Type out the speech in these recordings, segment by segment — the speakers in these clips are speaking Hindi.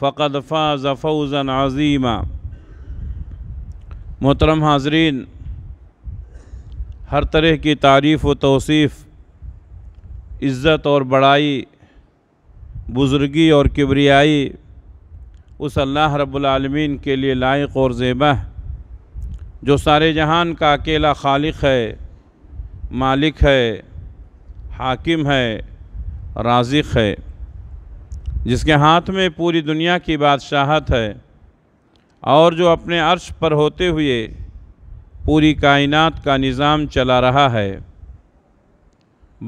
फ़कद फ़ाज़ फ़ौज़न अज़ीमा मोहतरम हाजरीन हर तरह की तारीफ़ व तोसीफ़ इज़्ज़त और बड़ाई बुज़ुर्गी और किबरियाई उस अल्लाह रब्लमीन के लिए लायक और ज़ेबा जो सारे जहान का अकेला खालिक है मालिक है हाकिम है राजिक है जिसके हाथ में पूरी दुनिया की बादशाहत है और जो अपने अर्श पर होते हुए पूरी कायनात का निज़ाम चला रहा है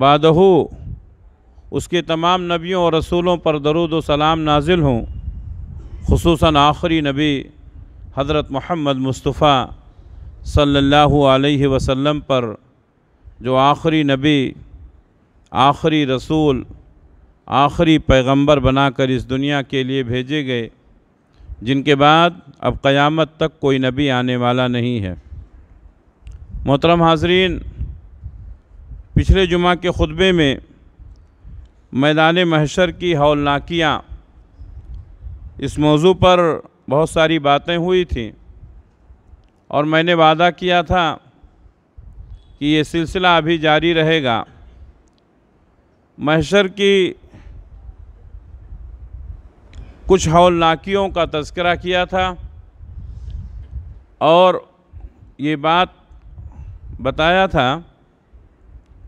बादहू उसके तमाम नबियों और रसूलों पर दरुद सलाम नाजिल हों खसूस आखिरी नबी हज़रत महमद मुस्तफ़ा सल्लल्लाहु अलैहि वसल्लम पर जो आखिरी नबी आखिरी रसूल आखिरी पैगंबर बनाकर इस दुनिया के लिए भेजे गए जिनके बाद अब क़यामत तक कोई नबी आने वाला नहीं है मोहतरम हाजरीन पिछले जुमा के ख़ुतबे में मैदान महशर की हौलनाकियाँ इस मौजू पर बहुत सारी बातें हुई थी और मैंने वादा किया था कि ये सिलसिला अभी जारी रहेगा महशर की कुछ हौलनाकियों का तस्करा किया था और ये बात बताया था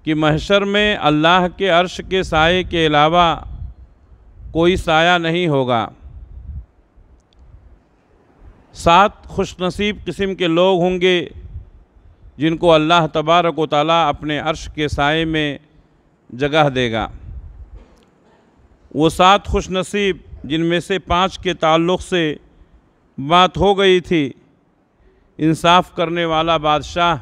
कि महशर में अल्लाह के अर्श के साय के अलावा कोई साया नहीं होगा सात खुशनसीब किस्म के लोग होंगे जिनको अल्लाह तबारक वाली ताली अपने अर्श के साय में जगह देगा वो सात खुशनसीब जिनमें से पाँच के ताल्लुक़ से बात हो गई थी इंसाफ करने वाला बादशाह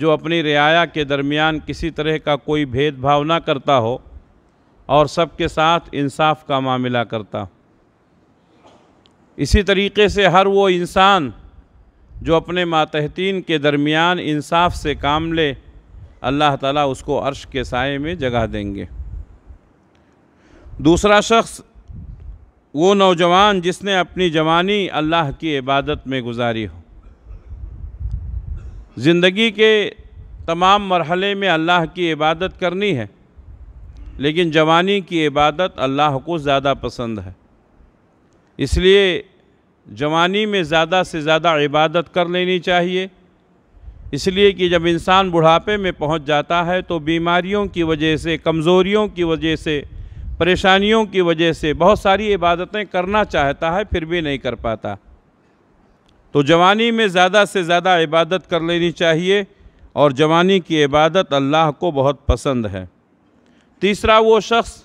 जो अपनी रियाया के दरमियान किसी तरह का कोई भेदभाव ना करता हो और सबके साथ इंसाफ का मामला करता हो इसी तरीके से हर वो इंसान जो अपने मातहतीन के दरमियान इंसाफ से काम ले अल्लाह ताला उसको अर्श के साय में जगह देंगे दूसरा शख्स वो नौजवान जिसने अपनी जवानी अल्लाह की इबादत में गुजारी हो ज़िंदगी के तमाम मरहले में अल्लाह की इबादत करनी है लेकिन जवानी की इबादत अल्लाह को ज़्यादा पसंद है इसलिए जवानी में ज़्यादा से ज़्यादा इबादत कर लेनी चाहिए इसलिए कि जब इंसान बुढ़ापे में पहुंच जाता है तो बीमारियों की वजह से कमज़ोरियों की वजह से परेशानियों की वजह से बहुत सारी इबादतें करना चाहता है फिर भी नहीं कर पाता तो जवानी में ज़्यादा से ज़्यादा इबादत कर लेनी चाहिए और जवानी की इबादत अल्लाह को बहुत पसंद है तीसरा वो शख्स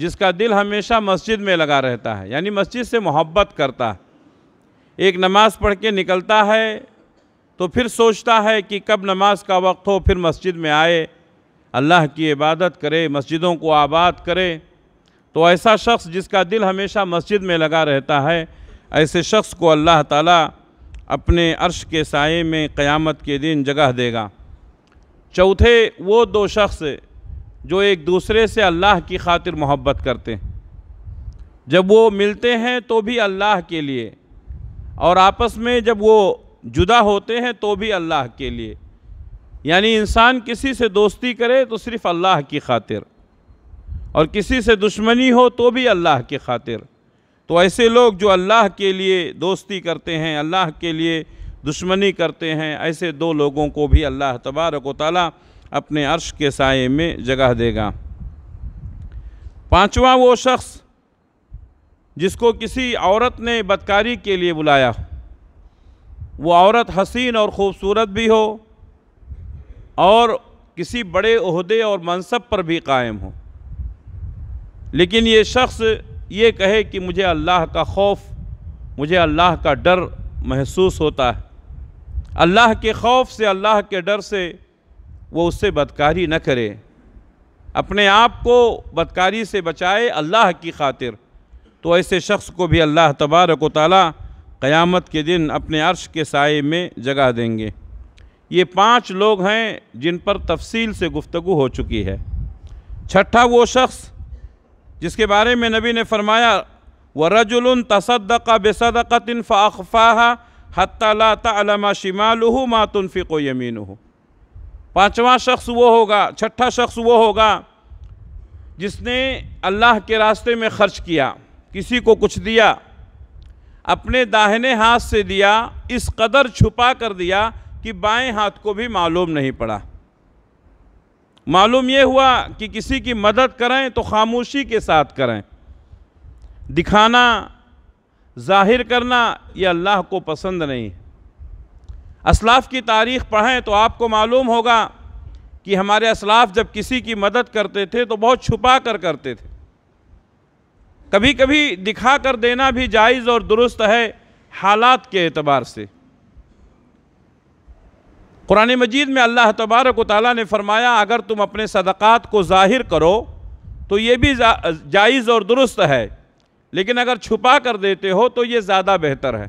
जिसका दिल हमेशा मस्जिद में लगा रहता है यानी मस्जिद से मोहब्बत करता है एक नमाज़ पढ़ के निकलता है तो फिर सोचता है कि कब नमाज का वक्त हो फिर मस्जिद में आए अल्लाह की इबादत करे मस्जिदों को आबाद करे तो ऐसा शख्स जिसका दिल हमेशा मस्जिद में लगा रहता है ऐसे शख्स को अल्लाह ताला अपने अर्श के साय में क़यामत के दिन जगह देगा चौथे वो दो शख्स जो एक दूसरे से अल्लाह की खातिर मोहब्बत करते हैं जब वो मिलते हैं तो भी अल्लाह के लिए और आपस में जब वो जुदा होते हैं तो भी अल्लाह के लिए यानी इंसान किसी से दोस्ती करे तो सिर्फ अल्लाह की खातिर और किसी से दुश्मनी हो तो भी अल्लाह की खातिर तो ऐसे लोग जो अल्लाह के लिए दोस्ती करते हैं अल्लाह के लिए दुश्मनी करते हैं ऐसे दो लोगों को भी अल्लाह तबारक ताली अपने अर्श के साय में जगह देगा पांचवा वो शख्स जिसको किसी औरत ने बदकारी के लिए बुलाया हो वो औरत हसीन और ख़ूबसूरत भी हो और किसी बड़े अहदे और मनसब पर भी कायम हो लेकिन ये शख्स ये कहे कि मुझे अल्लाह का खौफ मुझे अल्लाह का डर महसूस होता है अल्लाह के खौफ से अल्लाह के डर से वो उससे बदकारी न करे अपने आप को बदकारी से बचाए अल्लाह की खातिर तो ऐसे शख्स को भी अल्लाह तबारक ताली क़यामत के दिन अपने अर्श के साय में जगा देंगे ये पांच लोग हैं जिन पर तफसील से गुफ्तगु हो चुकी है छठा वो शख्स जिसके बारे में नबी ने फरमाया व रजुल तसदका बेसदक़िन फ़ाफ़ा हत्ता हतमा शिमाल मा यमीन हो पाँचवा शख्स वो होगा छठा शख्स वो होगा जिसने अल्लाह के रास्ते में ख़र्च किया किसी को कुछ दिया अपने दाहिने हाथ से दिया इस कदर छुपा कर दिया कि बाएं हाथ को भी मालूम नहीं पड़ा मालूम यह हुआ कि किसी की मदद करें तो खामोशी के साथ करें दिखाना जाहिर करना ये अल्लाह को पसंद नहीं असलाफ की तारीख़ पढ़ें तो आपको मालूम होगा कि हमारे असलाफ जब किसी की मदद करते थे तो बहुत छुपा कर करते थे कभी कभी दिखा कर देना भी जायज़ और दुरुस्त है हालात के एतबार से कुरान मजीद में अल्लाह तबारक ताली ने फरमाया अगर तुम अपने सदक़ात को ज़ाहिर करो तो ये भी जा, जायज़ और दुरुस्त है लेकिन अगर छुपा कर देते हो तो ये ज़्यादा बेहतर है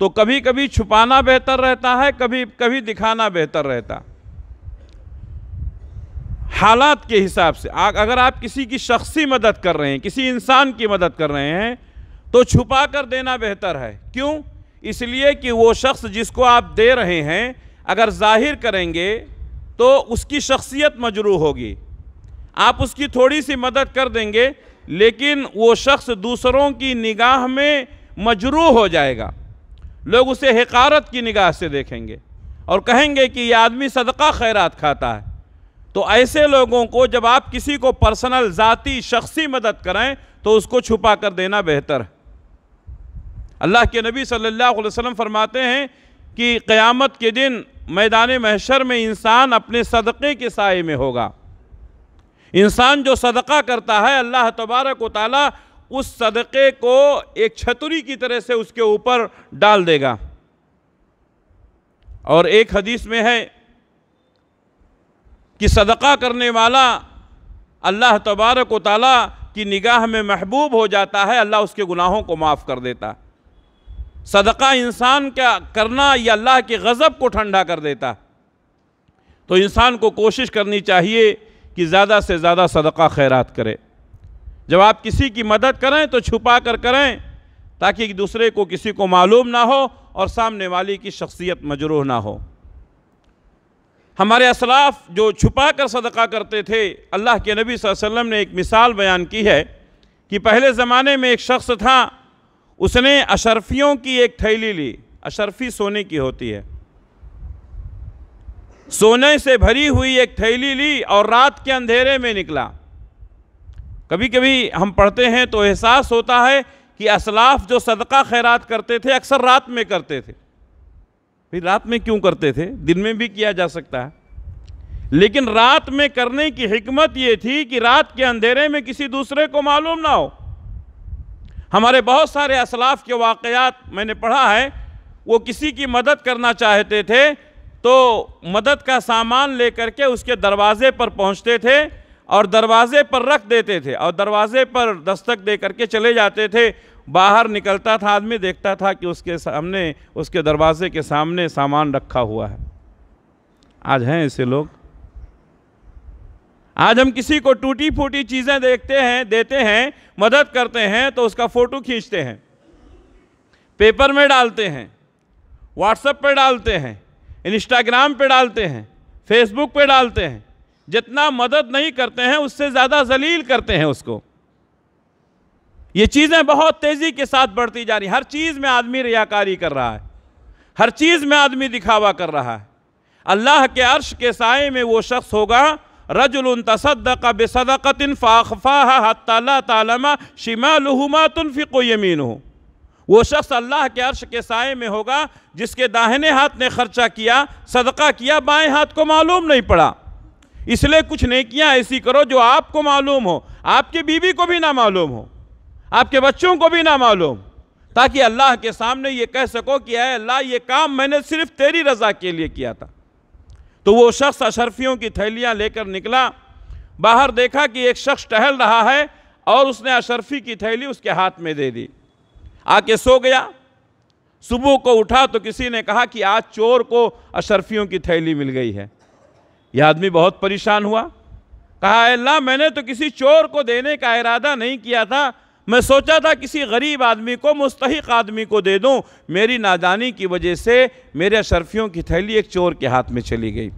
तो कभी कभी छुपाना बेहतर रहता है कभी कभी दिखाना बेहतर रहता हालात के हिसाब से अगर आप किसी की शख्सी मदद कर रहे हैं किसी इंसान की मदद कर रहे हैं तो छुपा कर देना बेहतर है क्यों इसलिए कि वो शख्स जिसको आप दे रहे हैं अगर जाहिर करेंगे तो उसकी शख्सियत मजरू होगी आप उसकी थोड़ी सी मदद कर देंगे लेकिन वो शख्स दूसरों की निगाह में मजरू हो जाएगा लोग उसे हकारत की निगाह से देखेंगे और कहेंगे कि यह आदमी सदका खैरात खाता है तो ऐसे लोगों को जब आप किसी को पर्सनल ज़ाती शख्सी मदद कराएं तो उसको छुपा कर देना बेहतर है अल्लाह के नबी सल्लल्लाहु अलैहि वसल्लम फरमाते हैं कि क़यामत के दिन मैदान महशर में इंसान अपने सदक़े के साय में होगा इंसान जो सदका करता है अल्लाह तबारक वाली उस सदक़े को एक छतरी की तरह से उसके ऊपर डाल देगा और एक हदीस में है कि सदका करने वाला अल्लाह तबारक वाली की निगाह में महबूब हो जाता है अल्लाह उसके गुनाहों को माफ़ कर देता है सदका इंसान का करना या अल्लाह के गज़ब को ठंडा कर देता तो इंसान को कोशिश करनी चाहिए कि ज़्यादा से ज़्यादा सदका खैरात करे जब आप किसी की मदद करें तो छुपा कर करें ताकि एक दूसरे को किसी को मालूम ना हो और सामने वाले की शख्सियत मजरूह ना हो हमारे असलाफ जो छुपा कर सदका करते थे अल्लाह के नबी वसल्लम ने एक मिसाल बयान की है कि पहले ज़माने में एक शख्स था उसने अशरफियों की एक थैली ली अशरफी सोने की होती है सोने से भरी हुई एक थैली ली और रात के अंधेरे में निकला कभी कभी हम पढ़ते हैं तो एहसास होता है कि असलाफ जो सदका खैरात करते थे अक्सर रात में करते थे भाई रात में क्यों करते थे दिन में भी किया जा सकता है लेकिन रात में करने की हमत ये थी कि रात के अंधेरे में किसी दूसरे को मालूम ना हो हमारे बहुत सारे असलाफ के वाक़ात मैंने पढ़ा है वो किसी की मदद करना चाहते थे तो मदद का सामान लेकर के उसके दरवाज़े पर पहुंचते थे और दरवाज़े पर रख देते थे और दरवाज़े पर दस्तक दे करके चले जाते थे बाहर निकलता था आदमी देखता था कि उसके सामने उसके दरवाज़े के सामने सामान रखा हुआ है आज हैं ऐसे लोग आज हम किसी को टूटी फूटी चीज़ें देखते हैं देते हैं मदद करते हैं तो उसका फ़ोटो खींचते हैं पेपर में डालते हैं व्हाट्सएप पे डालते हैं इंस्टाग्राम पे डालते हैं फेसबुक पे डालते हैं जितना मदद नहीं करते हैं उससे ज़्यादा जलील करते हैं उसको ये चीज़ें बहुत तेज़ी के साथ बढ़ती जा रही हर चीज़ में आदमी रियाकारी कर रहा है हर चीज़ में आदमी दिखावा कर रहा है अल्लाह के अर्श के साय में वो शख्स होगा रजुल بصدقه فاخفاها حتى لا تعلم شماله ما تنفق हो वो शख्स अल्लाह के अर्श के साय में होगा जिसके दाहिने हाथ ने खर्चा किया सदका किया बाएं हाथ को मालूम नहीं पड़ा इसलिए कुछ नहीं किया ऐसी करो जो आपको मालूम हो आपकी बीवी को भी ना मालूम हो आपके बच्चों को भी ना मालूम ताकि अल्लाह के सामने ये कह सको कि अल्लाह ये काम मैंने सिर्फ तेरी रज़ा के लिए किया था तो वो शख्स अशरफियों की थैलियाँ लेकर निकला बाहर देखा कि एक शख्स टहल रहा है और उसने अशरफी की थैली उसके हाथ में दे दी आके सो गया सुबह को उठा तो किसी ने कहा कि आज चोर को अशरफियों की थैली मिल गई है यह आदमी बहुत परेशान हुआ कहा अल्लाह मैंने तो किसी चोर को देने का इरादा नहीं किया था मैं सोचा था किसी गरीब आदमी को मुस्तक आदमी को दे दूँ मेरी नादानी की वजह से मेरे शर्फियों की थैली एक चोर के हाथ में चली गई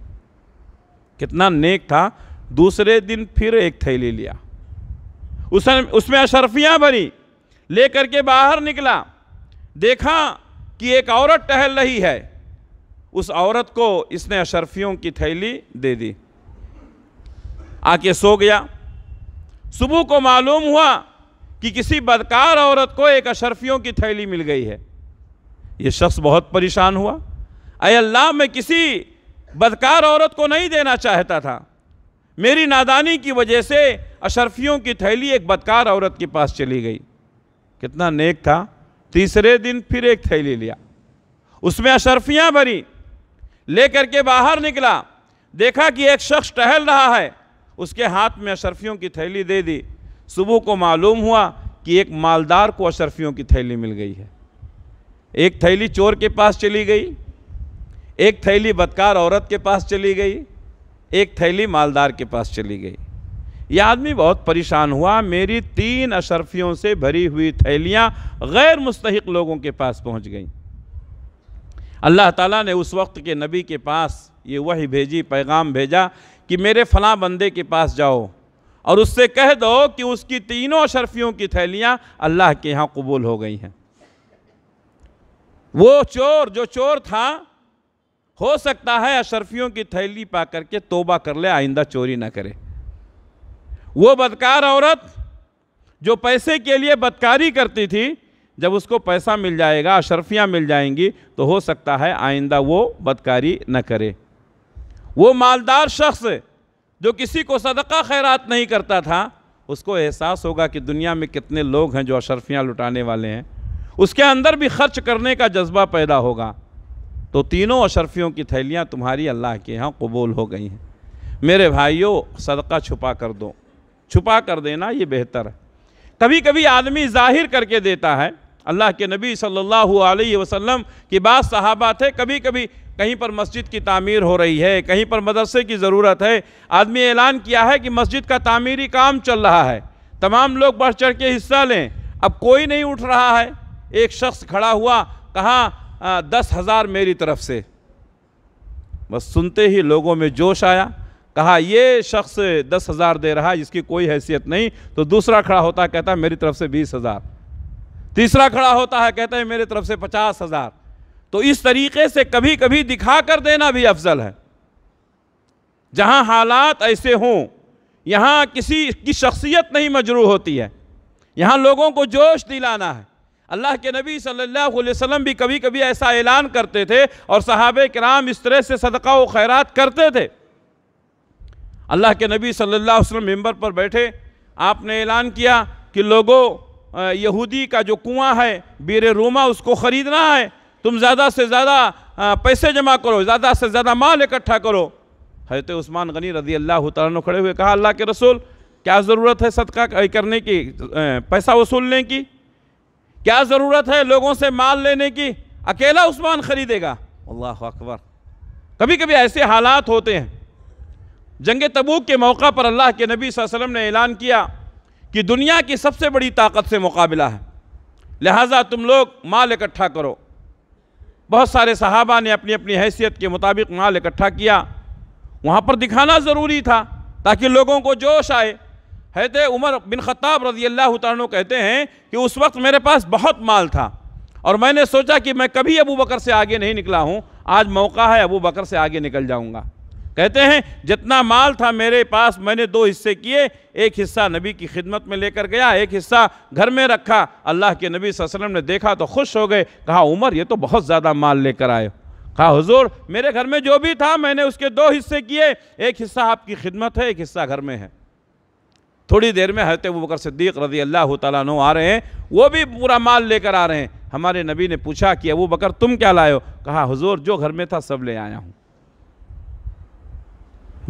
कितना नेक था दूसरे दिन फिर एक थैली लिया उसने उसमें अशरफियाँ भरी लेकर के बाहर निकला देखा कि एक औरत टहल रही है उस औरत को इसने अशरफियों की थैली दे दी आके सो गया सुबह को मालूम हुआ कि किसी बदकार औरत को एक अशरफियों की थैली मिल गई है ये शख्स बहुत परेशान हुआ अय अल्लाह मैं किसी बदकार औरत को नहीं देना चाहता था मेरी नादानी की वजह से अशरफियों की थैली एक बदकार औरत के पास चली गई कितना नेक था तीसरे दिन फिर एक थैली लिया उसमें अशरफियाँ भरी लेकर के बाहर निकला देखा कि एक शख्स टहल रहा है उसके हाथ में अशरफियों की थैली दे दी सुबह को मालूम हुआ कि एक मालदार को अशरफियों की थैली मिल गई है एक थैली चोर के पास चली गई एक थैली बदकार औरत के पास चली गई एक थैली मालदार के पास चली गई यह आदमी बहुत परेशान हुआ मेरी तीन अशरफियों से भरी हुई थैलियाँ गैर मुस्तक लोगों के पास पहुँच गईं अल्लाह ताला ने उस वक्त के नबी के पास ये वही भेजी पैगाम भेजा कि मेरे फला बंदे के पास जाओ और उससे कह दो कि उसकी तीनों शर्फियों की थैलियां अल्लाह के यहां कबूल हो गई हैं वो चोर जो चोर था हो सकता है अशरफियों की थैली पा करके तोबा कर ले आइंदा चोरी ना करे वो बदकार औरत जो पैसे के लिए बदकारी करती थी जब उसको पैसा मिल जाएगा अशरफियाँ मिल जाएंगी तो हो सकता है आइंदा वो बदकारी न करे वो मालदार शख्स जो किसी को सदका खैरात नहीं करता था उसको एहसास होगा कि दुनिया में कितने लोग हैं जो अशरफियाँ लुटाने वाले हैं उसके अंदर भी खर्च करने का जज्बा पैदा होगा तो तीनों अशरफियों की थैलियाँ तुम्हारी अल्लाह के यहाँ कबूल हो गई हैं मेरे भाइयों सदका छुपा कर दो छुपा कर देना ये बेहतर है कभी कभी आदमी जाहिर करके देता है अल्लाह के नबी सल्लल्लाहु अलैहि वसल्लम की बात सहाबा थे कभी कभी कहीं पर मस्जिद की तामीर हो रही है कहीं पर मदरसे की ज़रूरत है आदमी ऐलान किया है कि मस्जिद का तामीरी काम चल रहा है तमाम लोग बढ़ चढ़ के हिस्सा लें अब कोई नहीं उठ रहा है एक शख्स खड़ा हुआ कहा दस हज़ार मेरी तरफ से बस सुनते ही लोगों में जोश आया कहा ये शख्स दस हज़ार दे रहा है जिसकी कोई हैसियत नहीं तो दूसरा खड़ा होता कहता है मेरी तरफ से बीस हज़ार तीसरा खड़ा होता है कहता है मेरी तरफ से पचास हज़ार तो इस तरीके से कभी कभी दिखा कर देना भी अफजल है जहाँ हालात ऐसे हों यहाँ किसी की शख्सियत नहीं मजरू होती है यहाँ लोगों को जोश दिलाना है अल्लाह के नबी सल्लल्लाहु अलैहि वसल्लम भी कभी कभी ऐसा ऐलान करते थे और सहाब कराम इस तरह से सदका व खैरत करते थे अल्लाह के नबी सल्लल्लाहु अलैहि वसल्लम पर बैठे आपने ऐलान किया कि लोगों यहूदी का जो कुआं है बीर रूमा उसको ख़रीदना है तुम ज़्यादा से ज़्यादा पैसे जमा करो ज़्यादा से ज़्यादा माल इकट्ठा करो हजरत उस्मान गनी रजी अल्लाह तु खड़े हुए कहा अल्लाह के रसूल क्या ज़रूरत है सदका करने की पैसा वसूलने की क्या ज़रूरत है लोगों से माल लेने की अकेला उस्मान ख़रीदेगा अल्लाह अकबर कभी कभी ऐसे हालात होते हैं जंग तबूक के मौका पर अल्लाह के नबी वसल्लम ने ऐलान किया कि दुनिया की सबसे बड़ी ताकत से मुकाबला है लिहाजा तुम लोग माल इकट्ठा करो बहुत सारे सहाबा ने अपनी अपनी हैसियत के मुताबिक माल इकट्ठा किया वहाँ पर दिखाना ज़रूरी था ताकि लोगों को जोश आए हैत उमर बिन ख़त्ताब रजी अल्लाह तु कहते हैं कि उस वक्त मेरे पास बहुत माल था और मैंने सोचा कि मैं कभी अबू बकर से आगे नहीं निकला हूँ आज मौका है अबू बकर से आगे निकल जाऊँगा कहते हैं जितना माल था मेरे पास मैंने दो हिस्से किए एक हिस्सा नबी की खिदमत में लेकर गया एक हिस्सा घर में रखा अल्लाह के नबी वसल्लम ने देखा तो खुश हो गए कहा उमर ये तो बहुत ज़्यादा माल लेकर आए कहा हुजूर मेरे घर में जो भी था मैंने उसके दो हिस्से किए एक हिस्सा आपकी खिदमत है एक हिस्सा घर में है थोड़ी देर में हजरत अबू बकर सिद्दीक रजी अल्लाह तु आ रहे हैं वो भी पूरा माल लेकर आ रहे हैं हमारे नबी ने पूछा कि अबू बकर तुम क्या लाए हो कहा हुजूर जो घर में था सब ले आया हूँ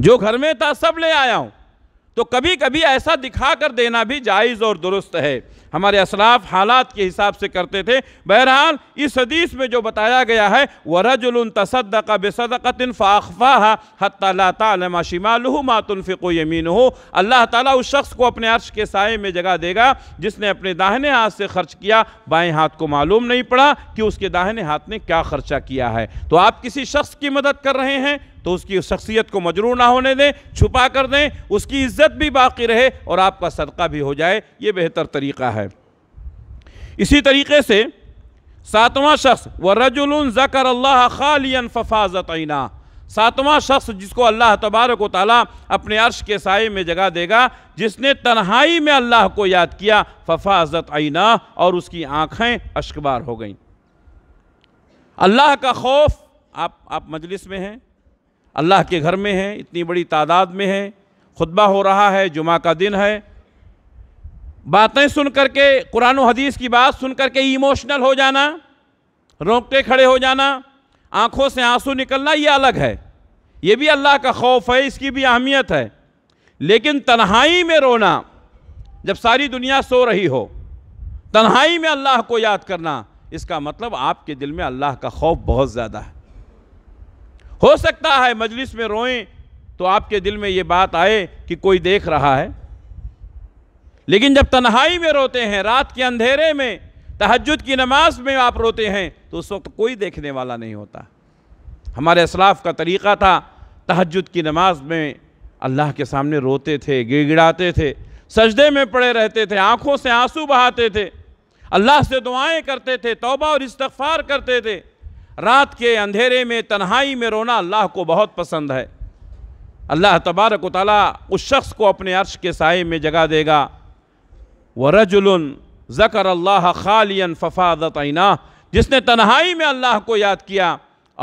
जो घर में था सब ले आया हूँ तो कभी कभी ऐसा दिखा कर देना भी जायज़ और दुरुस्त है हमारे असलाफ हालात के हिसाब से करते थे बहरहाल इस हदीस में जो बताया गया है वरजुल तसदका बेसदक़िन फ़ाखफ़ा हत्ला तलमा शिमालह मातुलफ़िको यमीन हो अल्लाह ताली उस शख्स को अपने अर्श के साय में जगह देगा जिसने अपने दाहिने हाथ से खर्च किया बाएँ हाथ को मालूम नहीं पड़ा कि उसके दाहिने हाथ ने क्या खर्चा किया है तो आप किसी शख्स की मदद कर रहे हैं तो उसकी उस शख्सियत को मजरूर ना होने दें छुपा कर दें उसकी इज्जत भी बाकी रहे और आपका सदका भी हो जाए ये बेहतर तरीका है इसी तरीके से सातवां शख्स व रजुल ज़कर अल्लाह खालियन आना सातवां शख्स जिसको अल्लाह तबारक व ताली अपने अर्श के साय में जगह देगा जिसने तन्हाई में अल्लाह को याद किया फफाजत आईना और उसकी आँखें अशकबार हो गई अल्लाह का खौफ आप आप मजलिस में हैं अल्लाह के घर में हैं इतनी बड़ी तादाद में हैं खुतबा हो रहा है जुमा का दिन है बातें सुन करके कुरान हदीस की बात सुन करके इमोशनल हो जाना रोकते खड़े हो जाना आँखों से आंसू निकलना ये अलग है ये भी अल्लाह का खौफ है इसकी भी अहमियत है लेकिन तन्हाई में रोना जब सारी दुनिया सो रही हो तन्हाई में अल्लाह को याद करना इसका मतलब आपके दिल में अल्लाह का खौफ बहुत ज़्यादा है हो सकता है मजलिस में रोएं तो आपके दिल में ये बात आए कि कोई देख रहा है लेकिन जब तन्हाई में रोते हैं रात के अंधेरे में तहजद की नमाज में आप रोते हैं तो उस वक्त कोई देखने वाला नहीं होता हमारे असलाफ का तरीक़ा था तहजद की नमाज में अल्लाह के सामने रोते थे गिड़गिड़ाते थे सजदे में पड़े रहते थे आँखों से आंसू बहाते थे अल्लाह से दुआएं करते थे तौबा और इस्तफ़ार करते थे रात के अंधेरे में तन्हाई में रोना अल्लाह को बहुत पसंद है अल्लाह तबारक ताली उस शख्स को अपने अर्श के साय में जगा देगा व रजुल ज़कर अल्लाह खालियन आना जिसने तन्हाई में अल्लाह को याद किया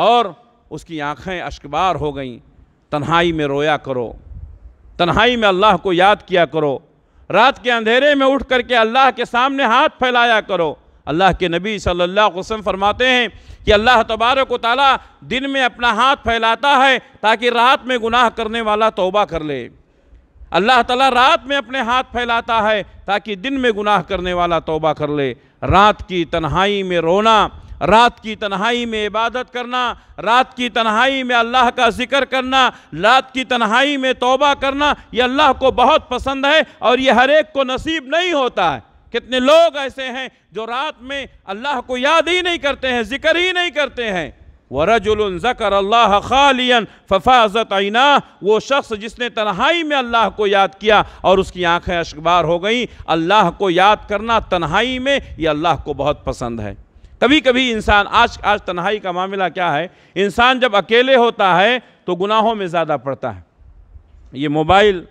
और उसकी आँखें अश्कबार हो गईं तन्हाई में रोया करो तन्हाई में अल्लाह को याद किया करो रात के अंधेरे में उठ करके अल्लाह के सामने हाथ फैलाया करो अल्लाह के नबी सल्लल्लाहु अलैहि वसल्लम फरमाते हैं कि अल्लाह तबारक ताली दिन में अपना हाथ फैलाता है ताकि रात में गुनाह करने वाला तोबा कर ले अल्लाह ताला रात में अपने हाथ फैलाता है ताकि दिन में गुनाह करने वाला तोबा कर ले रात की तन्हाई में रोना रात की तन्हाई में इबादत करना रात की तन्हाई में अल्लाह का जिक्र करना रात की तन्हाई में तोबा करना ये अल्लाह को बहुत पसंद है और ये हर एक को नसीब नहीं होता है कितने लोग ऐसे हैं जो रात में अल्लाह को याद ही नहीं करते हैं जिक्र ही नहीं करते हैं वरजुल ज़कर अल्लाह खालियन फ़फ़ाज़त आईना वो शख्स जिसने तन्हाई में अल्लाह को याद किया और उसकी आंखें अशबार हो गई अल्लाह को याद करना तन्हाई में ये अल्लाह को बहुत पसंद है कभी कभी इंसान आज आज तन्हाई का मामला क्या है इंसान जब अकेले होता है तो गुनाहों में ज़्यादा पड़ता है ये मोबाइल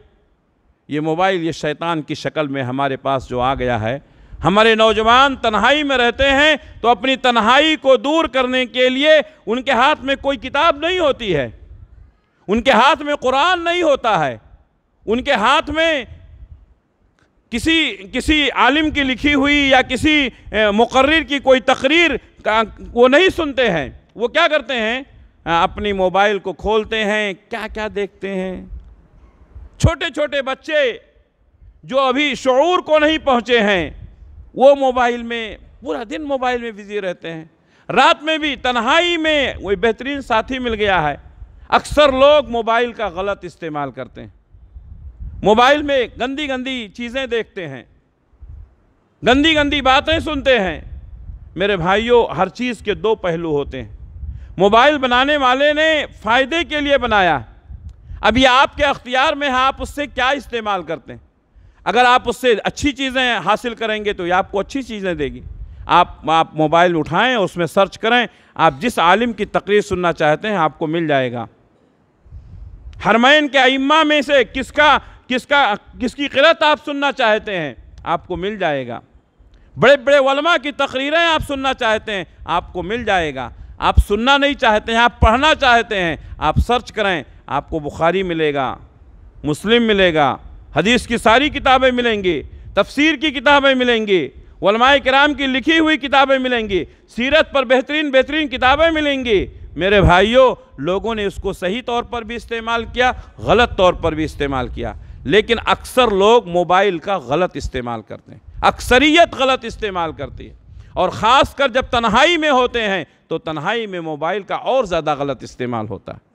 ये मोबाइल ये शैतान की शक्ल में हमारे पास जो आ गया है हमारे नौजवान तन्हाई में रहते हैं तो अपनी तन्हाई को दूर करने के लिए उनके हाथ में कोई किताब नहीं होती है उनके हाथ में कुरान नहीं होता है उनके हाथ में किसी किसी आलिम की लिखी हुई या किसी मुकर्र की कोई तकरीर का वो नहीं सुनते हैं वो क्या करते हैं अपनी मोबाइल को खोलते हैं क्या क्या देखते हैं छोटे छोटे बच्चे जो अभी शूर को नहीं पहुँचे हैं वो मोबाइल में पूरा दिन मोबाइल में बिजी रहते हैं रात में भी तन्हाई में कोई बेहतरीन साथी मिल गया है अक्सर लोग मोबाइल का गलत इस्तेमाल करते हैं मोबाइल में गंदी गंदी चीज़ें देखते हैं गंदी गंदी बातें सुनते हैं मेरे भाइयों हर चीज़ के दो पहलू होते हैं मोबाइल बनाने वाले ने फ़ायदे के लिए बनाया अब ये आपके अख्तियार में है आप उससे क्या इस्तेमाल करते हैं अगर आप उससे अच्छी चीज़ें हासिल करेंगे तो ये आपको अच्छी चीज़ें देगी आप आप मोबाइल उठाएं उसमें सर्च करें आप जिस आलिम की तकरीर सुनना चाहते हैं आपको मिल जाएगा हरमैन के अम्मा में से किसका किसका किसकी किरत आप सुनना चाहते हैं आपको मिल जाएगा बड़े बड़े वलमा की तकरीरें आप सुनना चाहते हैं आपको मिल जाएगा आप सुनना नहीं चाहते हैं आप पढ़ना चाहते हैं आप सर्च करें आपको बुखारी मिलेगा मुस्लिम मिलेगा हदीस की सारी किताबें मिलेंगी तफसीर की किताबें मिलेंगी वलमाए कराम की लिखी हुई किताबें मिलेंगी सीरत पर बेहतरीन बेहतरीन किताबें मिलेंगी मेरे भाइयों लोगों ने इसको सही तौर पर भी इस्तेमाल किया गलत तौर पर भी इस्तेमाल किया लेकिन अक्सर लोग मोबाइल का गलत इस्तेमाल करते हैं अक्सरियत गलत इस्तेमाल करती है और ख़ास कर जब तन्हाई में होते हैं तो तन्हाई में मोबाइल का और ज़्यादा गलत इस्तेमाल होता है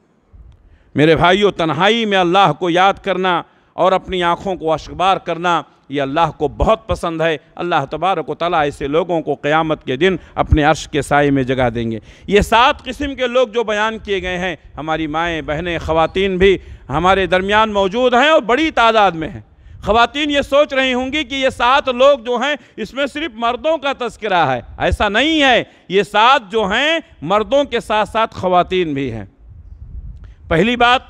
मेरे भाइयों तन्हाई में अल्लाह को याद करना और अपनी आँखों को अशबार करना ये अल्लाह को बहुत पसंद है अल्लाह तबारक तला ऐसे लोगों को क्यामत के दिन अपने अर्श के साय में जगा देंगे ये सात किस्म के लोग जो बयान किए गए हैं हमारी माएँ बहनें ख़वातीन भी हमारे दरमियान मौजूद हैं और बड़ी तादाद में हैं ख़वातीन ये सोच रही होंगी कि ये सात लोग जो हैं इसमें सिर्फ मर्दों का तस्करा है ऐसा नहीं है ये सात जो हैं मर्दों के साथ साथ ख़वातीन भी हैं पहली बात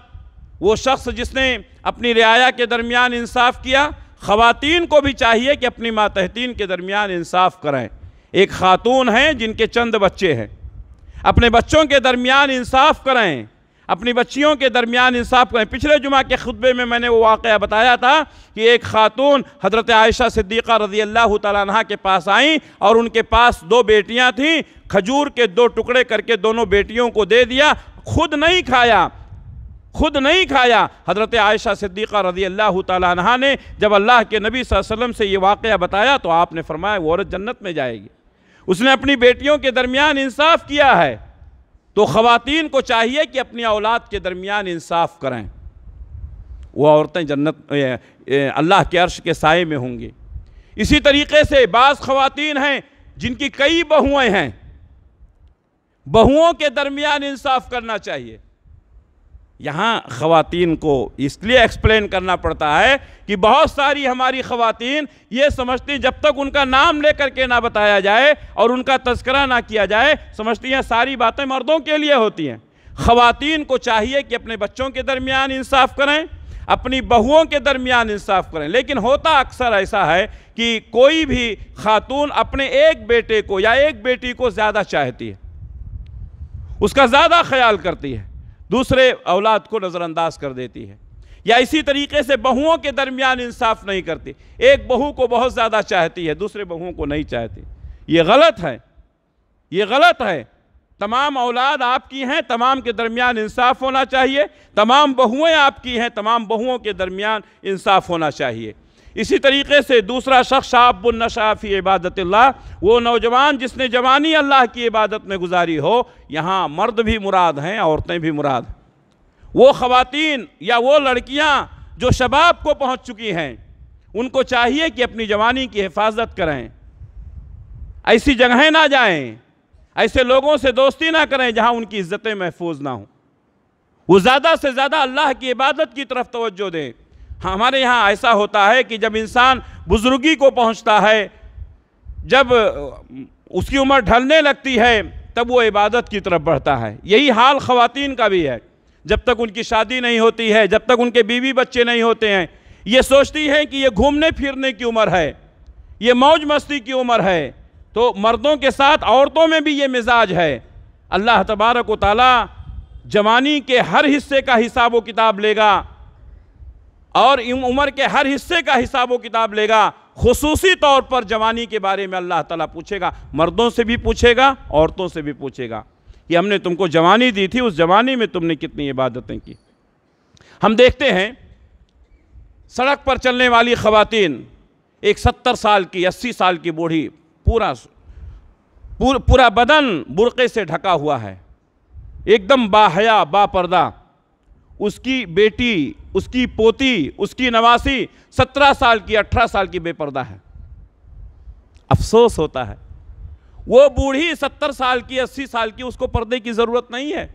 वो शख्स जिसने अपनी रियाया के दरमियान इंसाफ किया ख़वातीन को भी चाहिए कि अपनी मातहतीन के दरमियान इंसाफ कराएं एक खातून हैं जिनके चंद बच्चे हैं अपने बच्चों के दरमियान इंसाफ कराएं अपनी बच्चियों के दरमियान इंसाफ करें पिछले जुमा के खुतबे में मैंने वो वाक़ बताया था कि एक खातून हज़रत आयशा सिद्दीक़ा रजी अल्लाह तह के पास आईं और उनके पास दो बेटियां थीं खजूर के दो टुकड़े करके दोनों बेटियों को दे दिया खुद नहीं खाया खुद नहीं खाया हज़रत आयशा सिद्दीक़ा रजी अल्लाह तह ने जब अल्लाह के नबी वसल्लम से ये वाक़ बताया तो आपने फरमाया वो औरत जन्नत में जाएगी उसने अपनी बेटियों के दरमियान इंसाफ किया है तो ख़वातीन को चाहिए कि अपनी औलाद के दरमियान इंसाफ करें वह औरतें जन्नत अल्लाह के अर्श के साय में होंगी इसी तरीके से बाज़ ख़वातीन हैं जिनकी कई बहुएँ हैं बहुओं के दरमियान इंसाफ करना चाहिए यहाँ खातन को इसलिए एक्सप्लेन करना पड़ता है कि बहुत सारी हमारी खातन ये समझती जब तक उनका नाम लेकर के ना बताया जाए और उनका तस्करा ना किया जाए समझती हैं सारी बातें मर्दों के लिए होती हैं खातन को चाहिए कि अपने बच्चों के दरमियान इंसाफ करें अपनी बहुओं के दरमियान इंसाफ करें लेकिन होता अक्सर ऐसा है कि कोई भी खातून अपने एक बेटे को या एक बेटी को ज़्यादा चाहती है उसका ज़्यादा ख्याल करती है दूसरे औलाद को नज़रअंदाज कर देती है या इसी तरीके से बहुओं के दरमियान इंसाफ नहीं करती एक बहू को बहुत ज़्यादा चाहती है दूसरे बहुओं को नहीं चाहती ये गलत है ये गलत है तमाम औलाद आपकी हैं तमाम के दरमियान इंसाफ होना चाहिए तमाम बहुएं आपकी हैं तमाम बहुओं के दरमियान इंसाफ होना चाहिए इसी तरीके से दूसरा शख्स शाहबुलनशा इबादत ला वो नौजवान जिसने जवानी अल्लाह की इबादत में गुजारी हो यहाँ मर्द भी मुराद हैं औरतें भी मुराद वो ख़वान या वो लड़कियाँ जो शबाब को पहुँच चुकी हैं उनको चाहिए कि अपनी जवानी की हिफाजत करें ऐसी जगहें ना जाएं ऐसे लोगों से दोस्ती ना करें जहां उनकी इज्जतें महफूज ना हों वो ज़्यादा से ज़्यादा अल्लाह की इबादत की तरफ तोज्जो दें हमारे यहाँ ऐसा होता है कि जब इंसान बुज़ुर्गी को पहुँचता है जब उसकी उम्र ढलने लगती है तब वो इबादत की तरफ बढ़ता है यही हाल ख़वातीन का भी है जब तक उनकी शादी नहीं होती है जब तक उनके बीवी बच्चे नहीं होते हैं ये सोचती हैं कि ये घूमने फिरने की उम्र है ये मौज मस्ती की उम्र है तो मर्दों के साथ औरतों में भी ये मिजाज है अल्लाह तबारक वाली जवानी के हर हिस्से का हिसाब व किताब लेगा और उम्र के हर हिस्से का हिसाब व किताब लेगा खसूसी तौर पर जवानी के बारे में अल्लाह ताला पूछेगा मर्दों से भी पूछेगा औरतों से भी पूछेगा कि हमने तुमको जवानी दी थी उस जवानी में तुमने कितनी इबादतें की हम देखते हैं सड़क पर चलने वाली खवातीन एक सत्तर साल की अस्सी साल की बूढ़ी पूरा पूर, पूरा बदन बुरक़े से ढका हुआ है एकदम बाहया बापर्दा उसकी बेटी उसकी पोती उसकी नवासी सत्रह साल की अठारह साल की बेपर्दा है अफसोस होता है वो बूढ़ी सत्तर साल की अस्सी साल की उसको पर्दे की ज़रूरत नहीं है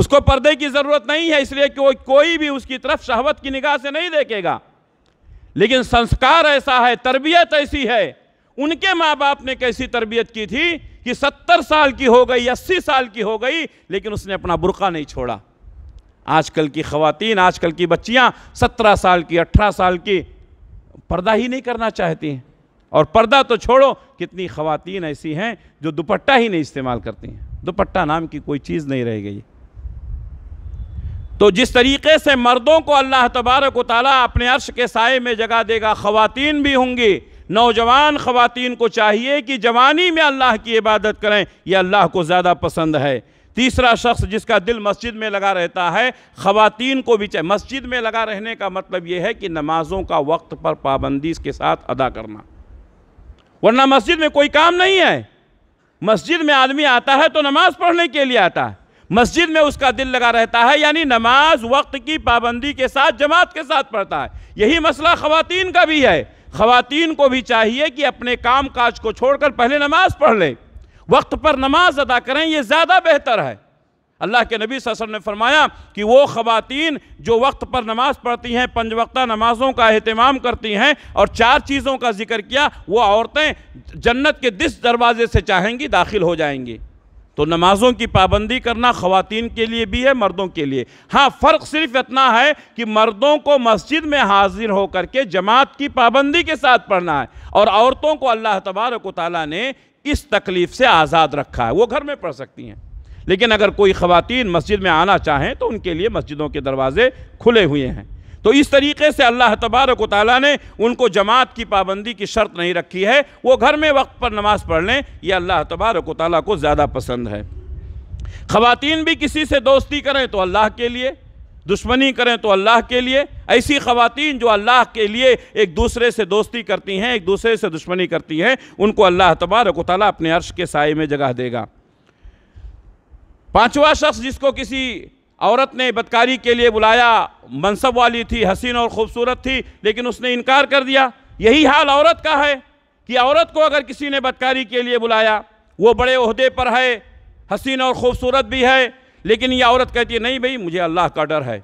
उसको पर्दे की ज़रूरत नहीं है इसलिए कि वो कोई भी उसकी तरफ शहवत की निगाह से नहीं देखेगा लेकिन संस्कार ऐसा है तरबियत ऐसी है उनके माँ बाप ने कैसी तरबियत की थी कि सत्तर साल की हो गई अस्सी साल की हो गई लेकिन उसने अपना बुरका नहीं छोड़ा आजकल की खातन आजकल की बच्चियाँ सत्रह साल की अठारह साल की पर्दा ही नहीं करना चाहती हैं और पर्दा तो छोड़ो कितनी खवतिन ऐसी हैं जो दुपट्टा ही नहीं इस्तेमाल करती हैं दुपट्टा नाम की कोई चीज़ नहीं रह गई तो जिस तरीके से मर्दों को अल्लाह तबारक ताली अपने अर्श के साय में जगा देगा खवतिन भी होंगी नौजवान ख़वातीन को चाहिए कि जवानी में अल्लाह की इबादत करें यह अल्लाह को ज़्यादा पसंद है तीसरा शख्स जिसका दिल मस्जिद में लगा रहता है ख़वातीन को भी चाहिए मस्जिद में लगा रहने का मतलब यह है कि नमाज़ों का वक्त पर पाबंदी के साथ अदा करना वरना मस्जिद में कोई काम नहीं है मस्जिद में आदमी आता है तो नमाज़ पढ़ने के लिए आता है मस्जिद में उसका दिल लगा रहता है यानी नमाज वक्त की पाबंदी के साथ जमात के साथ पढ़ता है यही मसला ख़वातीन का भी है ख़वातीन को भी चाहिए कि अपने काम काज को छोड़कर पहले नमाज पढ़ लें वक्त पर नमाज अदा करें यह ज़्यादा बेहतर है अल्लाह के नबी वसल्लम ने फरमाया कि वो ख़वातीन जो वक्त पर नमाज़ पढ़ती हैं पंज वक्ता नमाज़ों का अहतमाम करती हैं और चार चीज़ों का जिक्र किया वो औरतें जन्नत के दिस दरवाजे से चाहेंगी दाखिल हो जाएंगी तो नमाज़ों की पाबंदी करना ख़वातीन के लिए भी है मर्दों के लिए हाँ फ़र्क सिर्फ इतना है कि मर्दों को मस्जिद में हाजिर होकर के जमात की पाबंदी के साथ पढ़ना है और औरतों को अल्लाह तबारक ताली ने इस तकलीफ़ से आज़ाद रखा है वो घर में पढ़ सकती हैं लेकिन अगर कोई खुवान मस्जिद में आना चाहें तो उनके लिए मस्जिदों के दरवाज़े खुले हुए हैं तो इस तरीके से अल्लाह तबारक ताली ने उनको जमात की पाबंदी की शर्त नहीं रखी है वो घर में वक्त पर नमाज़ पढ़ लें यह अल्लाह तबारक ताली को ज़्यादा पसंद है ख़वातीन भी किसी से दोस्ती करें तो अल्लाह के लिए दुश्मनी करें तो अल्लाह के लिए ऐसी खातन जो अल्लाह के लिए एक दूसरे से दोस्ती करती हैं एक दूसरे से दुश्मनी करती हैं उनको अल्लाह तबारक ताली अपने अर्श के साय में जगह देगा पांचवा शख्स जिसको किसी औरत ने बदकारी के लिए बुलाया मनसब वाली थी हसीन और ख़ूबसूरत थी लेकिन उसने इनकार कर दिया यही हाल औरत का है कि औरत को अगर किसी ने बदकारी के लिए बुलाया वो बड़े अहदे पर है हसीन और ख़ूबसूरत भी है लेकिन ये औरत कहती है नहीं भाई मुझे अल्लाह का डर है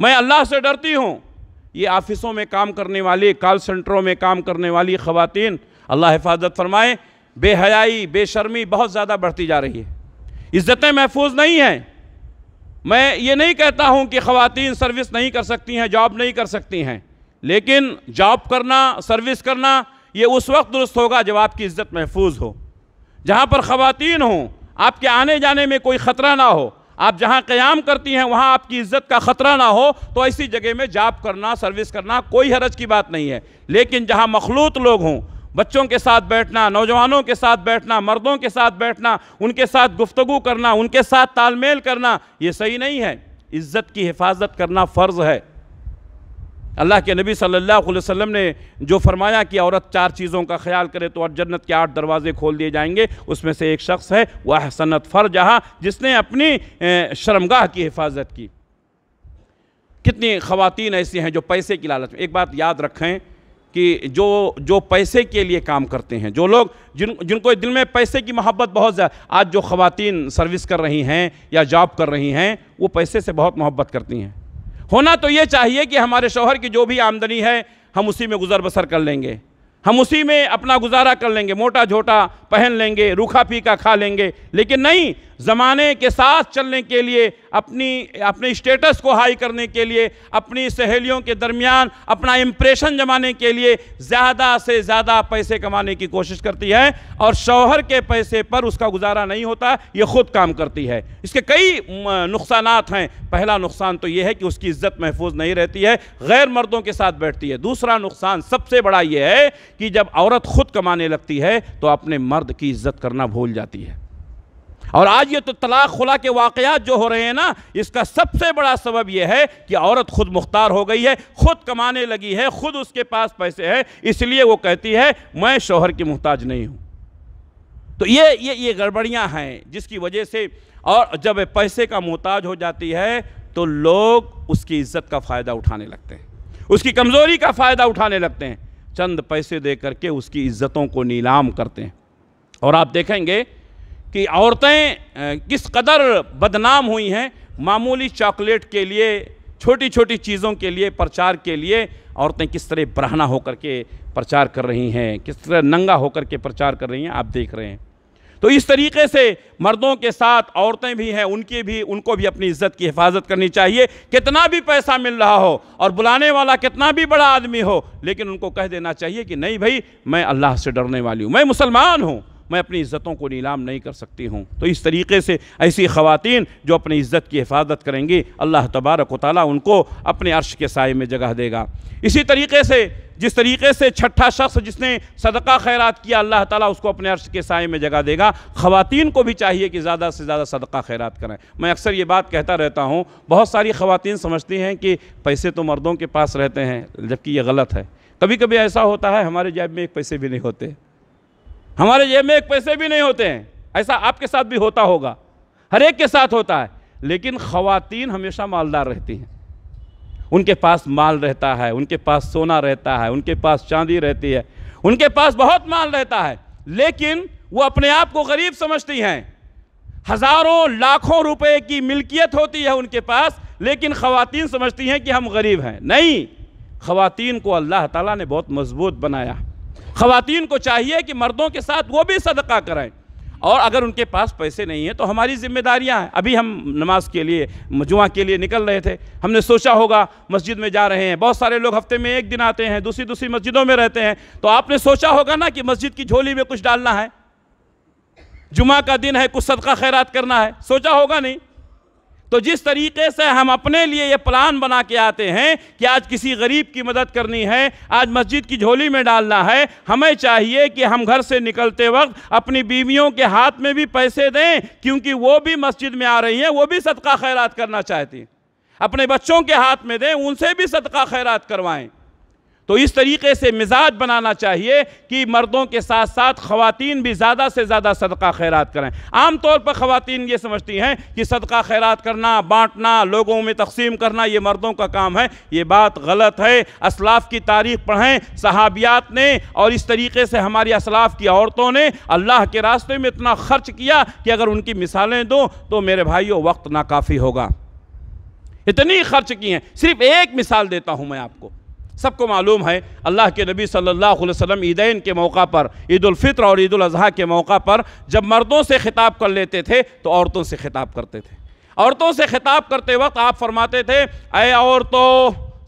मैं अल्लाह से डरती हूँ ये ऑफिसों में काम करने वाली कॉल सेंटरों में काम करने वाली ख़वातीन अल्लाह हिफाजत फरमाए बेहयाई बेशर्मी बहुत ज़्यादा बढ़ती जा रही है इज़्ज़तें महफूज नहीं हैं मैं ये नहीं कहता हूँ कि खातन सर्विस नहीं कर सकती हैं जॉब नहीं कर सकती हैं लेकिन जॉब करना सर्विस करना ये उस वक्त दुरुस्त होगा जब आपकी इज़्ज़त महफूज हो जहाँ पर खातन हो आपके आने जाने में कोई ख़तरा ना हो आप जहाँ क़्याम करती हैं वहाँ आपकी इज़्ज़त का ख़तरा ना हो तो ऐसी जगह में जॉब करना सर्विस करना कोई हरज की बात नहीं है लेकिन जहाँ मखलूत लोग हों बच्चों के साथ बैठना नौजवानों के साथ बैठना मर्दों के साथ बैठना उनके साथ गुफ्तगु करना उनके साथ तालमेल करना ये सही नहीं है इज़्ज़त की हिफाजत करना फ़र्ज़ है अल्लाह के नबी सल्लल्लाहु अलैहि वसल्लम ने जो फरमाया कि औरत चार चीज़ों का ख्याल करे तो और जन्नत के आठ दरवाज़े खोल दिए जाएंगे उसमें से एक शख्स है वह सनत फ़रजहा जिसने अपनी शर्मगाह की हिफाजत की कितनी ख़वान ऐसी हैं जो पैसे की लालच में एक बात याद रखें कि जो जो पैसे के लिए काम करते हैं जो लोग जिन जिनको दिल में पैसे की मोहब्बत बहुत ज़्यादा आज जो ख़वातीन सर्विस कर रही हैं या जॉब कर रही हैं वो पैसे से बहुत मोहब्बत करती हैं होना तो ये चाहिए कि हमारे शोहर की जो भी आमदनी है हम उसी में गुजर बसर कर लेंगे हम उसी में अपना गुजारा कर लेंगे मोटा झोटा पहन लेंगे रूखा पीका खा लेंगे लेकिन नहीं ज़माने के साथ चलने के लिए अपनी अपने स्टेटस को हाई करने के लिए अपनी सहेलियों के दरमियान अपना इम्प्रेशन जमाने के लिए ज़्यादा से ज़्यादा पैसे कमाने की कोशिश करती है और शौहर के पैसे पर उसका गुजारा नहीं होता ये खुद काम करती है इसके कई नुकसान हैं पहला नुकसान तो ये है कि उसकी इज्जत महफूज नहीं रहती है गैर मर्दों के साथ बैठती है दूसरा नुकसान सबसे बड़ा ये है कि जब औरत खुद कमाने लगती है तो अपने मर्द की इज्जत करना भूल जाती है और आज ये तो तलाक खुला के वाक़ात जो हो रहे हैं ना इसका सबसे बड़ा सबब यह है कि औरत खुद मुख्तार हो गई है खुद कमाने लगी है खुद उसके पास पैसे हैं इसलिए वो कहती है मैं शोहर की मोहताज नहीं हूँ तो ये ये ये गड़बड़ियाँ हैं जिसकी वजह से और जब पैसे का मोहताज हो जाती है तो लोग उसकी इज्जत का फ़ायदा उठाने लगते हैं उसकी कमज़ोरी का फ़ायदा उठाने लगते हैं चंद पैसे दे करके उसकी इज्जतों को नीलाम करते हैं और आप देखेंगे कि औरतें किस कदर बदनाम हुई हैं मामूली चॉकलेट के लिए छोटी छोटी चीज़ों के लिए प्रचार के लिए औरतें किस तरह ब्रहना होकर के प्रचार कर रही हैं किस तरह नंगा होकर के प्रचार कर रही हैं आप देख रहे हैं तो इस तरीके से मर्दों के साथ औरतें भी हैं उनकी भी उनको भी अपनी इज्जत की हिफाजत करनी चाहिए कितना भी पैसा मिल रहा हो और बुलाने वाला कितना भी बड़ा आदमी हो लेकिन उनको कह देना चाहिए कि नहीं भाई मैं अल्लाह से डरने वाली हूँ मैं मुसलमान हूँ मैं अपनी इज़्ज़तों को नीलाम नहीं कर सकती हूँ तो इस तरीके से ऐसी ख़वातीन जो अपनी इज़्ज़त की हिफाजत करेंगी अल्लाह तबारक वाली उनको अपने अर्श के साय में जगह देगा इसी तरीके से जिस तरीके से छठा शख्स जिसने सदका खैरात किया अल्लाह ताला उसको अपने अर्श के साय में जगह देगा ख़वातीन को भी चाहिए कि ज़्यादा से ज़्यादा सदका खैरात करें मैं अक्सर ये बात कहता रहता हूँ बहुत सारी ख़वातीन समझती हैं कि पैसे तो मर्दों के पास रहते हैं जबकि ये गलत है कभी कभी ऐसा होता है हमारे जैब में एक पैसे भी नहीं होते हमारे जेब में एक पैसे भी नहीं होते हैं ऐसा आपके साथ भी होता होगा हर एक के साथ होता है लेकिन ख़वातीन हमेशा मालदार रहती हैं उनके पास माल रहता है उनके पास सोना रहता है उनके पास चांदी रहती है उनके पास बहुत माल रहता है लेकिन वो अपने आप को गरीब समझती हैं हज़ारों लाखों रुपए की मिल्कियत होती है उनके पास लेकिन ख़वातीन समझती हैं कि हम गरीब हैं नहीं ख़वातीन को अल्लाह ताला ने बहुत मजबूत बनाया ख़वान को चाहिए कि मर्दों के साथ वो भी सदका करें और अगर उनके पास पैसे नहीं हैं तो हमारी जिम्मेदारियां हैं अभी हम नमाज के लिए जुआ के लिए निकल रहे थे हमने सोचा होगा मस्जिद में जा रहे हैं बहुत सारे लोग हफ्ते में एक दिन आते हैं दूसरी दूसरी मस्जिदों में रहते हैं तो आपने सोचा होगा ना कि मस्जिद की झोली में कुछ डालना है जुमा का दिन है कुछ सदका खैरात करना है सोचा होगा नहीं तो जिस तरीके से हम अपने लिए ये प्लान बना के आते हैं कि आज किसी गरीब की मदद करनी है आज मस्जिद की झोली में डालना है हमें चाहिए कि हम घर से निकलते वक्त अपनी बीवियों के हाथ में भी पैसे दें क्योंकि वो भी मस्जिद में आ रही हैं वो भी सदका खैरात करना चाहती हैं अपने बच्चों के हाथ में दें उनसे भी सदका खैरात करवाएं तो इस तरीके से मिजाज बनाना चाहिए कि मर्दों के साथ साथ ख़वान भी ज़्यादा से ज़्यादा सदका खैरात करें आम तौर पर ख़वान ये समझती हैं कि सदका खैरात करना बाँटना लोगों में तकसीम करना ये मर्दों का काम है ये बात गलत है असलाफ की तारीख पढ़ें सहाबियात ने और इस तरीके से हमारी असलाफ की औरतों ने अल्लाह के रास्ते में इतना खर्च किया कि अगर उनकी मिसालें दो तो मेरे भाइयों वक्त नाकाफ़ी होगा इतनी खर्च की हैं सिर्फ एक मिसाल देता हूँ मैं आपको सबको मालूम है अल्लाह के नबी सल्लल्लाहु अलैहि वसल्लम ईदैन के मौका पर ईदालफ़ित्र और ईदाजी के मौका पर जब मर्दों से ख़िताब कर लेते थे तो औरतों से ख़िताब करते थे औरतों से ख़िताब करते वक्त आप फरमाते थे अय औरतों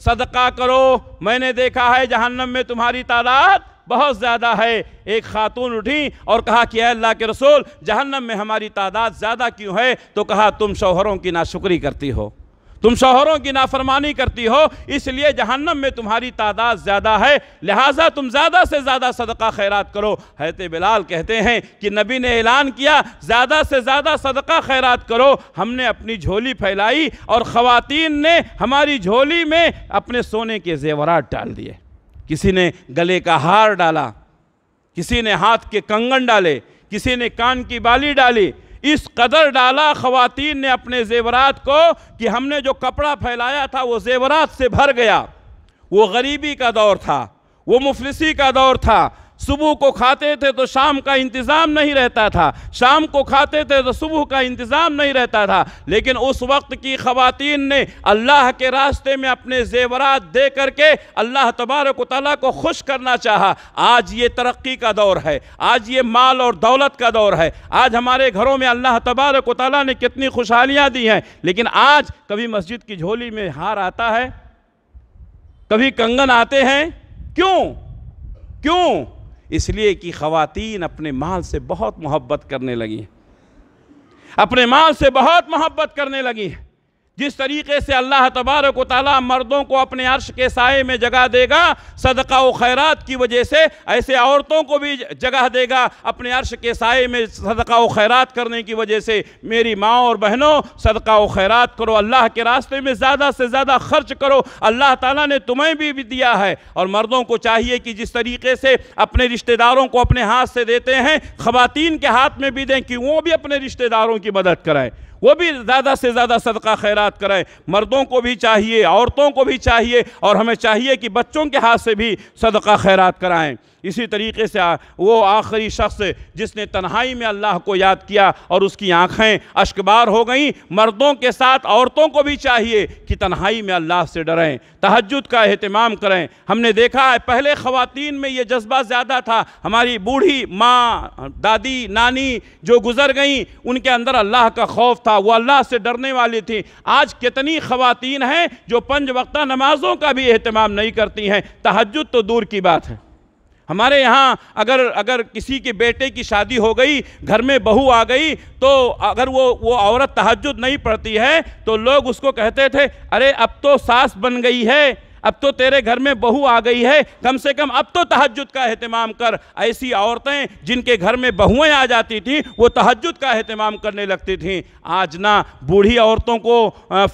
सदका करो मैंने देखा है जहन्नम में तुम्हारी तादाद बहुत ज़्यादा है एक खातून उठी और कहा कि अल्लाह के रसूल जहन्नम में हमारी तादाद ज़्यादा क्यों है तो कहा तुम शौहरों की नाशुक्री करती हो तुम शोहरों की नाफरमानी करती हो इसलिए जहन्नम में तुम्हारी तादाद ज़्यादा है लिहाजा तुम ज़्यादा से ज़्यादा सदका खैरात करो हैत बिलाल कहते हैं कि नबी ने ऐलान किया ज़्यादा से ज़्यादा सदका खैरात करो हमने अपनी झोली फैलाई और ख़वातीन ने हमारी झोली में अपने सोने के जेवरात डाल दिए किसी ने गले का हार डाला किसी ने हाथ के कंगन डाले किसी ने कान की बाली डाली इस कदर डाला ख़वातीन ने अपने जेवरात को कि हमने जो कपड़ा फैलाया था वो जेवरात से भर गया वो गरीबी का दौर था वो मुफलसी का दौर था सुबह को खाते थे तो शाम का इंतज़ाम नहीं रहता था शाम को खाते थे तो सुबह का इंतज़ाम नहीं रहता था लेकिन उस वक्त की ख़वातीन ने अल्लाह के रास्ते में अपने जेवरात दे करके अल्लाह तबारक ताली को खुश करना चाहा आज ये तरक्की का दौर है आज ये माल और दौलत का दौर है आज हमारे घरों में अल्लाह तबारक ताली ने कितनी खुशहालियाँ दी हैं लेकिन आज कभी मस्जिद की झोली में हार आता है कभी कंगन आते हैं क्यों क्यों इसलिए कि ख़वातीन अपने माल से बहुत मोहब्बत करने लगी अपने माल से बहुत मोहब्बत करने लगी जिस तरीके से अल्लाह तबारक ताली मर्दों को अपने अर्श के साय में जगह देगा सदका व खैरात की वजह से ऐसे औरतों को भी जगह देगा अपने अर्श के साय में सदका व खैरात करने की वजह से मेरी माओ और बहनों सदका व खैरात करो अल्लाह के रास्ते में ज़्यादा से ज़्यादा खर्च करो अल्लाह ताली ने तुम्हें भी, भी दिया है और मर्दों को चाहिए कि जिस तरीके से अपने रिश्तेदारों को अपने हाथ से देते हैं ख़वातीन के हाथ में भी दें कि वो भी अपने रिश्तेदारों की मदद कराएँ वो भी ज़्यादा से ज़्यादा सदका खैरात करें मर्दों को भी चाहिए औरतों को भी चाहिए और हमें चाहिए कि बच्चों के हाथ से भी सदका खैरात कराएँ इसी तरीके से वो आखिरी शख्स जिसने तन्हाई में अल्लाह को याद किया और उसकी आँखें अशकबार हो गईं मर्दों के साथ औरतों को भी चाहिए कि तन्हाई में अल्लाह से डरें तहजद का अहतमाम करें हमने देखा है पहले ख़वान में ये जज्बा ज़्यादा था हमारी बूढ़ी माँ दादी नानी जो गुज़र गई उनके अंदर अल्लाह का खौफ था वो अल्लाह से डरने वाली थी आज कितनी ख़वातीन हैं जो पंज वक्ता नमाज़ों का भी अहतमाम नहीं करती हैं तहजद तो दूर की बात है हमारे यहाँ अगर अगर किसी के बेटे की शादी हो गई घर में बहू आ गई तो अगर वो वो औरत तहजद नहीं पढ़ती है तो लोग उसको कहते थे अरे अब तो सास बन गई है अब तो तेरे घर में बहू आ गई है कम से कम अब तो तहजद का अहतमाम कर ऐसी औरतें जिनके घर में बहुएं आ जाती थीं वो तहजद का अहतमाम करने लगती थीं आज ना बूढ़ी औरतों को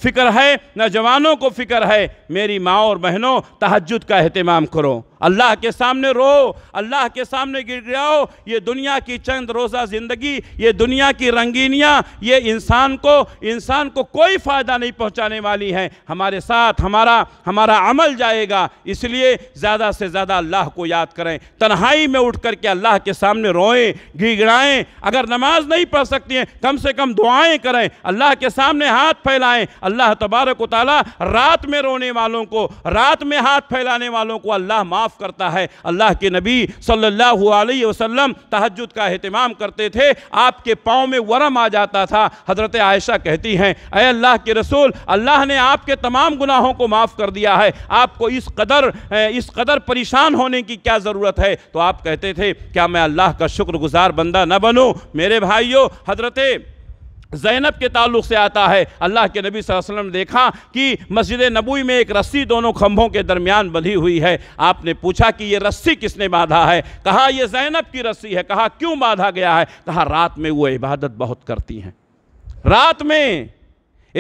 फ़िक्र है ना जवानों को फ़िक्र है मेरी माँ और बहनों तहजद का अहतमाम करो अल्लाह के सामने रो अल्लाह के सामने गिर जाओ ये दुनिया की चंद रोज़ा ज़िंदगी ये दुनिया की रंगीनियाँ ये इंसान को इंसान को कोई फ़ायदा नहीं पहुँचाने वाली हैं हमारे साथ हमारा हमारा अमल जाएगा इसलिए ज़्यादा से ज़्यादा अल्लाह को याद करें तन्हाई में उठ करके अल्लाह के सामने रोएं गिड़गिड़ाएँ अगर नमाज नहीं पढ़ सकती हैं कम से कम दुआएँ करें अल्लाह के सामने हाथ फैलाएँ अल्लाह तबारक वाली रात में रोने वालों को रात में हाथ फैलाने वालों को अल्लाह माफ़ माफ़ करता है अल्लाह के नबी सल्लल्लाहु अलैहि वसल्लम तहजद का अहतमाम करते थे आपके पाँव में वरम आ जाता था हज़रत आयशा कहती हैं अय अल्लाह के रसूल अल्लाह ने आपके तमाम गुनाहों को माफ़ कर दिया है आपको इस कदर इस कदर परेशान होने की क्या ज़रूरत है तो आप कहते थे क्या मैं अल्लाह का शुक्रगुजार बंदा न बनूँ मेरे भाइयों हजरत जैनब के ताल्लुक से आता है अल्लाह के नबी वसल्लम ने देखा कि मस्जिद नबूई में एक रस्सी दोनों खम्भों के दरमियान बंधी हुई है आपने पूछा कि ये रस्सी किसने बांधा है कहा यह जैनब की रस्सी है कहा क्यों बांधा गया है कहा रात में वो इबादत बहुत करती हैं रात में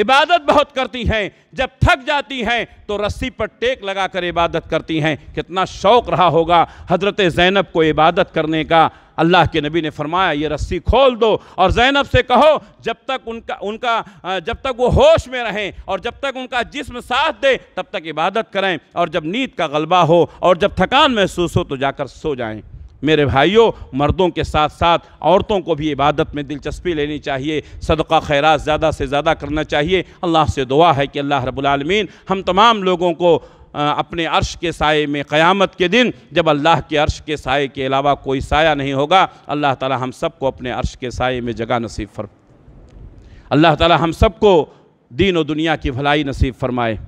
इबादत बहुत करती हैं जब थक जाती हैं तो रस्सी पर टेक लगाकर इबादत करती हैं कितना शौक़ रहा होगा हज़रत ज़ैनब को इबादत करने का अल्लाह के नबी ने फरमाया ये रस्सी खोल दो और ज़ैनब से कहो जब तक उनका उनका जब तक वो होश में रहें और जब तक उनका जिस्म साथ दे तब तक इबादत करें और जब नींद का गलबा हो और जब थकान महसूस हो तो जाकर सो जाएं मेरे भाइयों मर्दों के साथ साथ औरतों को भी इबादत में दिलचस्पी लेनी चाहिए सदका खैरात ज़्यादा से ज़्यादा करना चाहिए अल्लाह से दुआ है कि अल्लाह रबालमीन हम तमाम लोगों को अपने अर्श के साय में क़यामत के दिन जब अल्लाह के अर्श के साय के अलावा कोई साया नहीं होगा अल्लाह ताला हम सबको अपने अर्श के साय में जगह नसीब फर अल्लाह ताला हम सबको दीन और दुनिया की भलाई नसीब फरमाए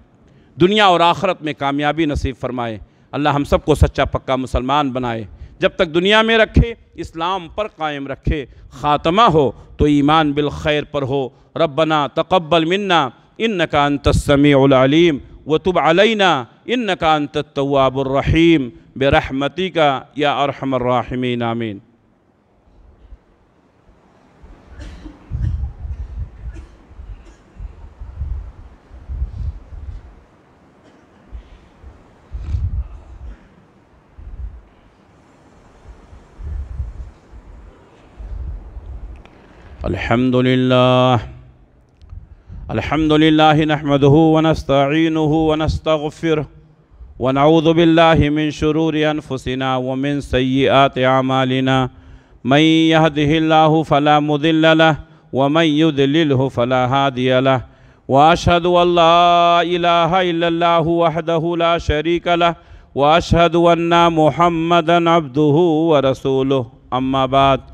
दुनिया और आखरत में कामयाबी नसीब फरमाए अल्लाह हम सबको सच्चा पक्का मुसलमान बनाए जब तक दुनिया में रखे इस्लाम पर कायम रखे ख़ात्मा हो तो ईमान बिल खैर पर हो रबना तकबल मन्ना इन नकान तस्मीम तुब अलैना इन नकान तवाबुलरहीम बेरहमती का या अरहमर राहमी आमीन الحمد لله الحمد لله نحمده ونستعينه ونستغفره ونعوذ بالله من شرور أنفسنا ومن سيئات أعمالنا من يهده الله فلا مضل له ومن يذلله فلا هادي له وأشهد أن لا إله إلا الله وحده لا شريك له وأشهد أن محمدا عبده ورسوله أما بعد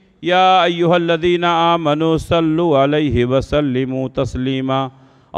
यादीन अयुहल्लदीन आमनु सल्लु अलैहि वसल्लिमु तस्लीमा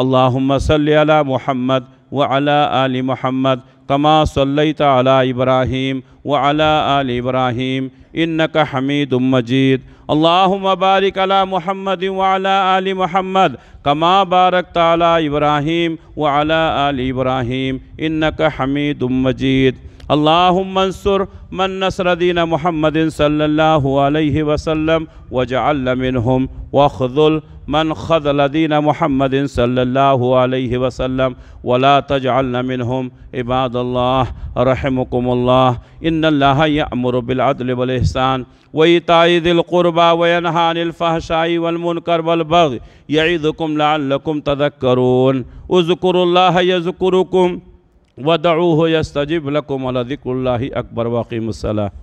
अल्लाहुम्म अला मुहम्मद व अला आलि मुहम्मद कमा सल्लैत अला इब्राहीम व अला आलि इब्राहीम इन्नक हमीद मजीद अल्लाहुम्म बारिक अला मुहम्मद व अला मुहम्मद कमा बारक अला इब्राहीम व अला आलि इब्राहीम इन्नक हमीद मजीद اللهم انصر من نصر دين محمد صلى الله عليه وسلم واجعلنا منهم واخذل من خذل دين محمد صلى الله عليه وسلم ولا تجعلنا منهم عباد الله رحمكم الله إن الله يأمر بالعدل والإحسان وإيتاء ذي القربى وينهى عن الفحشاء والمنكر والبغي يعظكم لعلكم تذكرون اذكروا الله يذكركم ودعوه يستجيب لكم ولذكر الله أكبر وأقيموا الصلاة